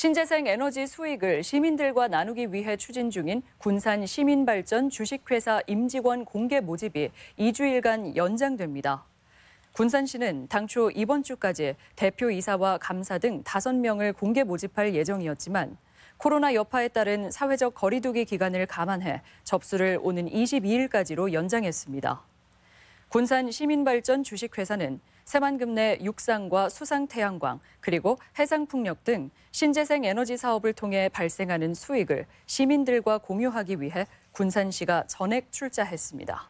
신재생 에너지 수익을 시민들과 나누기 위해 추진 중인 군산 시민발전 주식회사 임직원 공개 모집이 2주일간 연장됩니다. 군산시는 당초 이번 주까지 대표이사와 감사 등 5명을 공개 모집할 예정이었지만 코로나 여파에 따른 사회적 거리두기 기간을 감안해 접수를 오는 22일까지로 연장했습니다. 군산 시민발전 주식회사는 새만금 내 육상과 수상태양광 그리고 해상풍력 등 신재생 에너지 사업을 통해 발생하는 수익을 시민들과 공유하기 위해 군산시가 전액 출자했습니다.